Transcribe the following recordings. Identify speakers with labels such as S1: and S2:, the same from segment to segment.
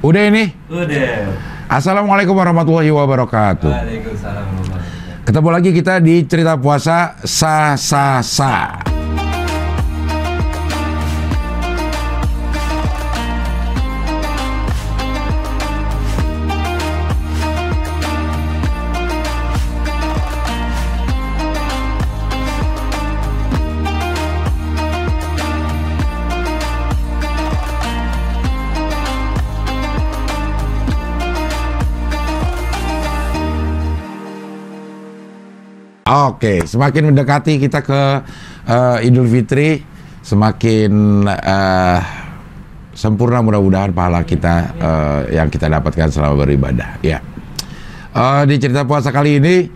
S1: Udah ini? Udah. Assalamualaikum warahmatullahi wabarakatuh. Waalaikumsalam warahmatullahi wabarakatuh. Ketemu lagi kita di cerita puasa sa sa sa. Oke, semakin mendekati kita ke uh, Idul Fitri, semakin uh, sempurna mudah-mudahan pahala kita uh, yang kita dapatkan selama beribadah. Ya, yeah. uh, di cerita puasa kali ini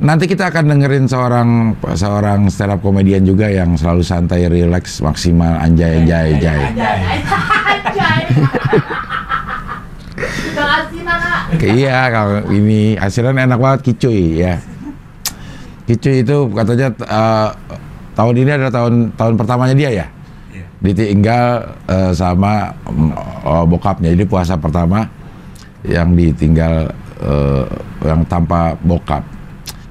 S1: nanti kita akan dengerin seorang seorang stand up komedian juga yang selalu santai, relax, maksimal, anjay, anjay, anjay. Iya, kalau ini hasilnya enak banget kicuy ya. Kicu itu katanya uh, tahun ini adalah tahun tahun pertamanya dia ya. Yeah. Ditinggal uh, eh, sama uh, bokapnya. Jadi puasa pertama yang ditinggal uh, yang tanpa bokap.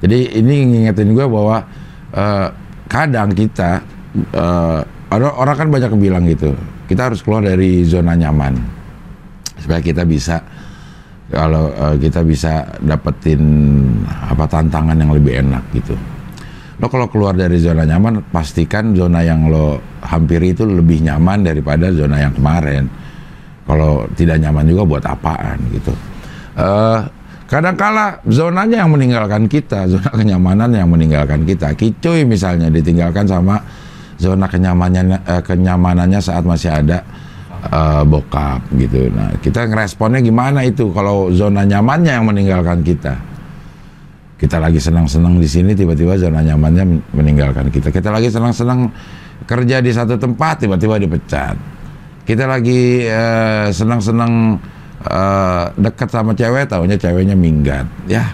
S1: Jadi ini ngingetin gue bahwa uh, kadang kita uh, orang, orang kan banyak bilang gitu. Kita harus keluar dari zona nyaman supaya kita bisa kalau uh, kita bisa dapetin apa tantangan yang lebih enak gitu. Lo kalau keluar dari zona nyaman, pastikan zona yang lo hampiri itu lebih nyaman daripada zona yang kemarin. Kalau tidak nyaman juga buat apaan gitu. Uh, Kadangkala zonanya yang meninggalkan kita, zona kenyamanan yang meninggalkan kita. Kicuy misalnya ditinggalkan sama zona kenyamanannya, eh, kenyamanannya saat masih ada uh, bokap gitu. Nah, kita ngeresponnya gimana itu kalau zona nyamannya yang meninggalkan kita. Kita lagi senang-senang di sini tiba-tiba zona nyamannya meninggalkan kita. Kita lagi senang-senang kerja di satu tempat tiba-tiba dipecat. Kita lagi senang eh, senang-senang uh, eh, dekat sama cewek tahunya ceweknya minggat. Ya.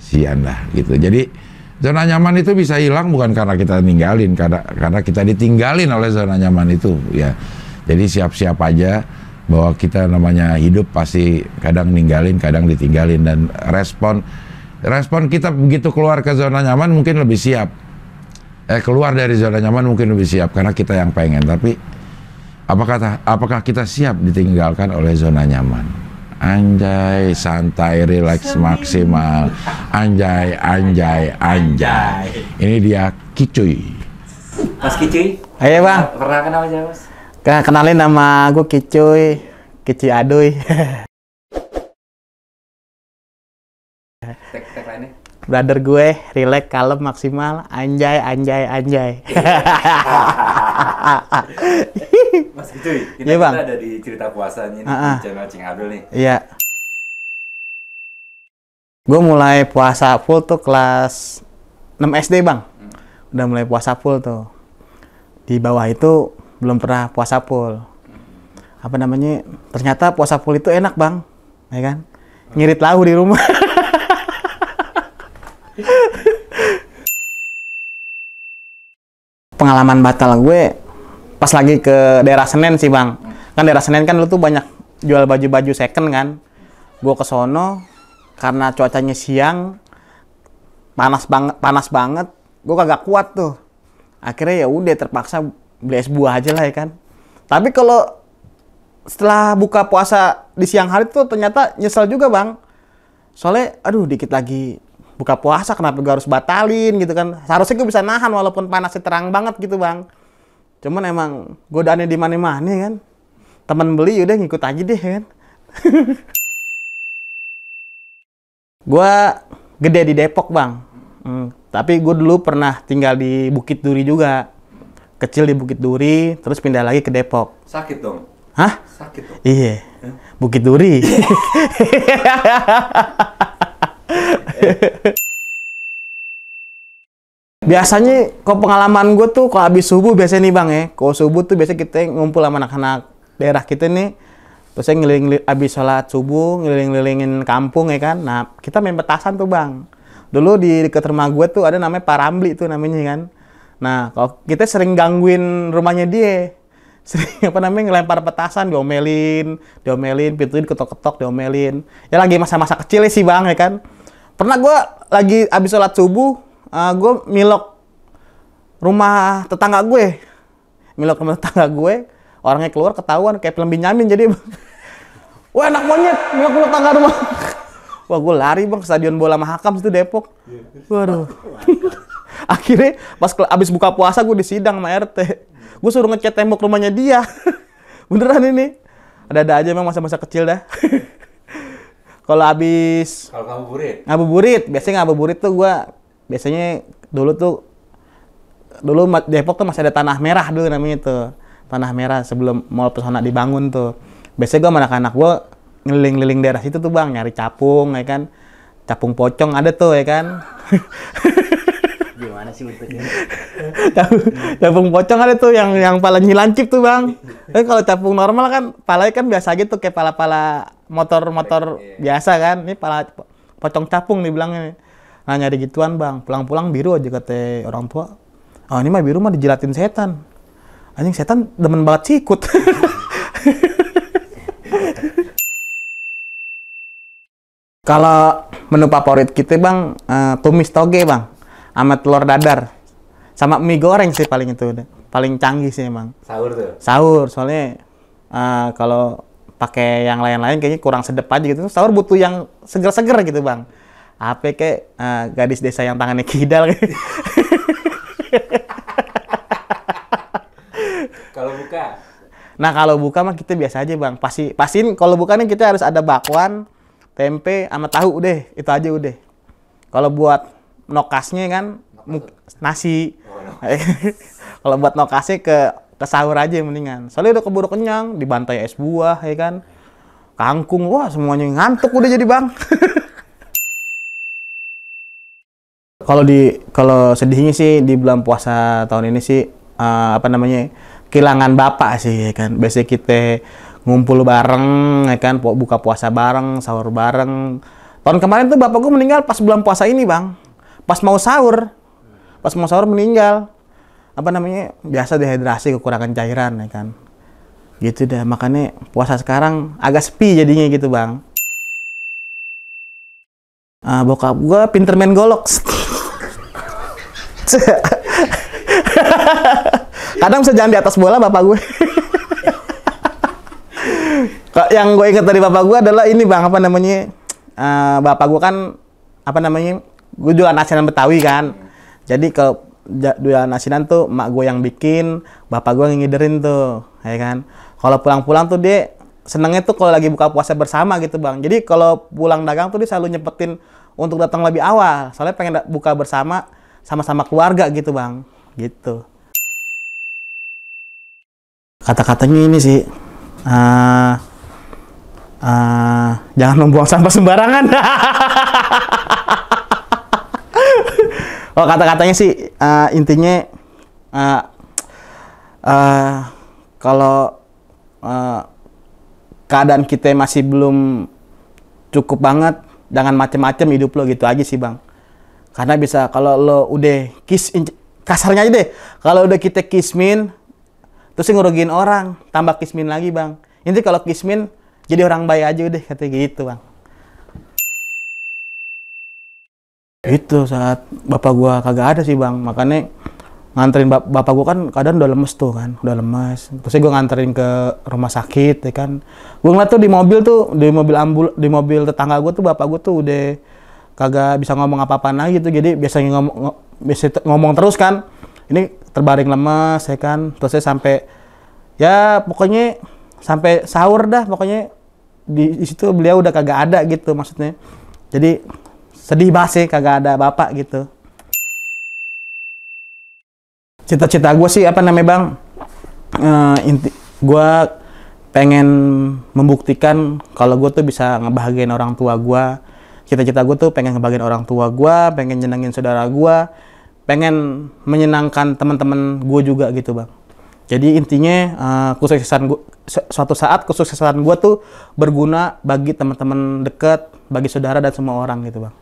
S1: Sian lah gitu. Jadi Zona nyaman itu bisa hilang bukan karena kita ninggalin, karena karena kita ditinggalin oleh zona nyaman itu ya. Jadi siap-siap aja bahwa kita namanya hidup pasti kadang ninggalin, kadang ditinggalin dan respon respon kita begitu keluar ke zona nyaman mungkin lebih siap. Eh keluar dari zona nyaman mungkin lebih siap karena kita yang pengen, tapi apakah apakah kita siap ditinggalkan oleh zona nyaman? Anjay, santai, relax maksimal. Anjay, anjay, anjay. Ini dia Kicuy. Mas Kicuy? Ayo bang. Pernah kenal mas Kenalin nama aku Kicuy,
S2: Kicuy Aduy. brother gue relax kalem maksimal anjay anjay anjay Mas gitu ini ya? yeah, kita iya, ada di cerita
S1: puasanya ini uh -uh. di channel Cing Abdul nih
S2: iya gue mulai puasa full tuh kelas 6 SD bang hmm. udah mulai puasa full tuh di bawah itu belum pernah puasa full hmm. apa namanya ternyata puasa full itu enak bang ya kan ngirit lauh di rumah pengalaman batal gue pas lagi ke daerah Senen sih bang kan daerah Senen kan lu tuh banyak jual baju-baju second kan gue ke sono karena cuacanya siang panas banget panas banget gue kagak kuat tuh akhirnya ya udah terpaksa beli es buah aja lah ya kan tapi kalau setelah buka puasa di siang hari tuh ternyata nyesel juga bang soalnya aduh dikit lagi buka puasa kenapa gue harus batalin gitu kan seharusnya gue bisa nahan walaupun panasnya terang banget gitu bang cuman emang godaannya di mana mana kan teman beli ya udah ngikut aja deh kan gue gede di Depok bang hmm, tapi gue dulu pernah tinggal di Bukit Duri juga kecil di Bukit Duri terus pindah lagi ke Depok sakit dong hah sakit dong iya Bukit Duri biasanya kok pengalaman gue tuh kalau habis subuh biasanya nih bang ya kalau subuh tuh biasanya kita ngumpul sama anak-anak daerah kita nih terus saya ngeliling habis sholat subuh ngeliling-ngelilingin kampung ya kan nah kita main petasan tuh bang dulu di dekat rumah gue tuh ada namanya Parambli tuh namanya kan nah kalau kita sering gangguin rumahnya dia sering apa namanya ngelempar petasan diomelin diomelin Pintu diketok-ketok diomelin ya lagi masa-masa kecil sih bang ya kan Pernah gue lagi abis sholat subuh, uh, eh, gue milok rumah tetangga gue. Milok rumah tetangga gue, orangnya keluar ketahuan kayak film Binyamin jadi. Wah enak monyet, milok rumah tetangga rumah. Wah gue lari bang ke stadion bola Mahakam situ Depok. Waduh. Akhirnya pas abis buka puasa gue disidang sama RT. Gue suruh ngecat tembok rumahnya dia. Beneran ini. Ada-ada aja emang masa-masa kecil dah. Kalau abis kalau ngabuburit. Ngabuburit, biasanya ngabuburit tuh gua biasanya dulu tuh dulu Depok tuh masih ada tanah merah dulu namanya tuh. Tanah merah sebelum Mall Pesona dibangun tuh. Biasanya gua sama anak-anak gua ngeliling-liling daerah situ tuh Bang, nyari capung ya kan. Capung pocong ada tuh ya kan. Gimana sih bentuknya? capung, pocong ada tuh yang yang palanya lancip tuh bang. Tapi kalau capung normal kan palanya kan biasa gitu kayak pala-pala motor-motor iya. biasa kan ini pala pocong capung dibilangnya nah nyari gituan bang pulang-pulang biru aja kata orang tua oh ini mah biru mah dijilatin setan anjing setan demen banget sikut kalau menu favorit kita bang uh, tumis toge bang sama telur dadar sama mie goreng sih paling itu paling canggih sih emang sahur tuh sahur soalnya uh, kalau pakai yang lain-lain kayaknya kurang sedep aja gitu. sahur butuh yang seger-seger gitu bang. Apa kayak uh, eh, gadis desa yang tangannya kidal gitu. kalau buka? Nah kalau buka mah kita biasa aja bang. Pasti pastiin kalau buka nih kita harus ada bakwan, tempe, sama tahu udah. Itu aja udah. Kalau buat kan, nokasnya kan nasi. Oh, no. kalau buat nokasnya ke ke sahur aja yang mendingan soalnya udah keburu kenyang dibantai es buah ya kan kangkung wah semuanya ngantuk udah jadi bang kalau di kalau sedihnya sih di bulan puasa tahun ini sih uh, apa namanya kehilangan bapak sih ya kan biasanya kita ngumpul bareng ya kan buka puasa bareng sahur bareng tahun kemarin tuh bapak gue meninggal pas bulan puasa ini bang pas mau sahur pas mau sahur meninggal apa namanya biasa dehidrasi kekurangan cairan ya kan gitu dah makanya puasa sekarang agak sepi jadinya gitu bang ah bokap gua pinter main golok kadang bisa jalan di atas bola bapak gue yang gue inget dari bapak gue adalah ini bang apa namanya uh, bapak gue kan apa namanya gue juga asinan Betawi kan jadi ke Dua nasinan tuh mak gue yang bikin bapak gue yang ngiderin tuh ya kan kalau pulang-pulang tuh dia senengnya tuh kalau lagi buka puasa bersama gitu bang jadi kalau pulang dagang tuh dia selalu nyepetin untuk datang lebih awal soalnya pengen buka bersama sama-sama keluarga gitu bang gitu kata-katanya ini sih uh, uh, jangan membuang sampah sembarangan oh kata-katanya sih uh, intinya uh, uh, kalau uh, keadaan kita masih belum cukup banget dengan macam-macam hidup lo gitu aja sih bang karena bisa kalau lo udah kiss kasarnya aja deh kalau udah kita kismin terus ngerugiin orang tambah kismin lagi bang Intinya kalau kismin jadi orang baik aja udah katanya gitu bang Iya. itu saat bapak gua kagak ada sih bang makanya nganterin bap bapak gua kan kadang udah lemes tuh kan udah lemes terus gua nganterin ke rumah sakit ya kan gua ngeliat tuh di mobil tuh di mobil ambul di mobil tetangga gua tuh bapak gua tuh udah kagak bisa ngomong apa apa lagi tuh, jadi biasanya ngomong ngom biasa ngomong terus kan ini terbaring lemes ya kan terus saya sampai ya pokoknya sampai sahur dah pokoknya di situ beliau udah kagak ada gitu maksudnya jadi sedih banget sih kagak ada bapak gitu cita-cita gue sih apa namanya bang uh, inti gue pengen membuktikan kalau gue tuh bisa ngebahagiain orang tua gue cita-cita gue tuh pengen ngebahagiain orang tua gue pengen nyenengin saudara gue pengen menyenangkan teman-teman gue juga gitu bang jadi intinya uh, kesuksesan gue suatu saat kesuksesan gue tuh berguna bagi teman-teman dekat, bagi saudara dan semua orang gitu bang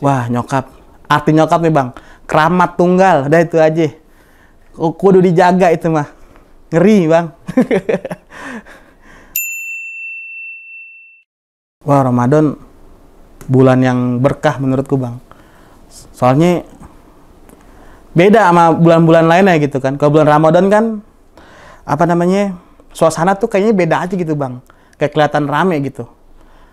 S2: Wah nyokap, arti nyokap nih bang, keramat tunggal, udah itu aja. Kudu dijaga itu mah, ngeri bang. Wah Ramadan bulan yang berkah menurutku bang. Soalnya beda sama bulan-bulan lainnya gitu kan. Kalau bulan Ramadan kan apa namanya suasana tuh kayaknya beda aja gitu bang. Kayak kelihatan rame gitu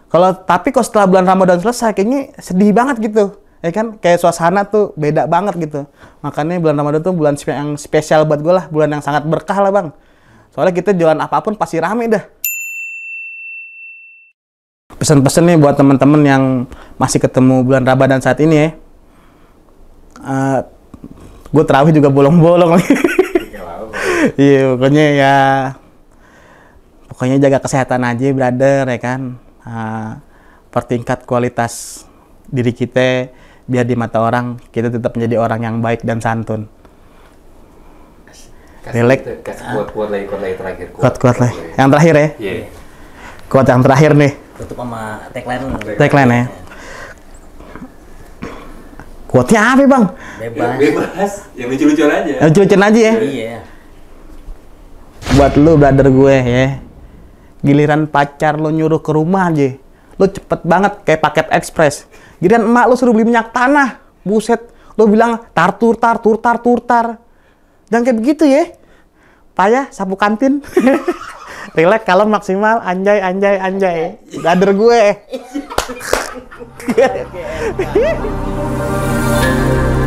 S2: kalau tapi kok setelah bulan Ramadan selesai kayaknya sedih banget gitu. Ya kan kayak suasana tuh beda banget gitu. Makanya bulan Ramadan tuh bulan yang spesial buat gue lah, bulan yang sangat berkah lah, Bang. Soalnya kita jualan apapun pasti rame dah. Pesan-pesan nih buat teman-teman yang masih ketemu bulan Ramadan saat ini ya. Uh, eh, gue terawih juga bolong-bolong. Iya, pokoknya ya pokoknya jaga kesehatan aja, brother, ya kan Ah, pertingkat kualitas diri kita biar di mata orang kita tetap menjadi orang yang baik dan santun. Relax. Kuat-kuat ah. lagi, kuat lagi terakhir. Kuat-kuat lagi. Yang terakhir ya. Yeah. Kuat yang terakhir nih. Tutup sama tagline. Tagline ya. Kuatnya apa bang? Bebas. Yang bebas. Yang lucu-lucuan aja. Lucu-lucuan aja ya. Iya. Buat lu brother gue ya giliran pacar lo nyuruh ke rumah aja lo cepet banget kayak paket ekspres giliran emak lo suruh beli minyak tanah buset lo bilang tar tur tar tur tar tur tar jangan kayak begitu ya payah sapu kantin relax kalau maksimal anjay anjay anjay gader gue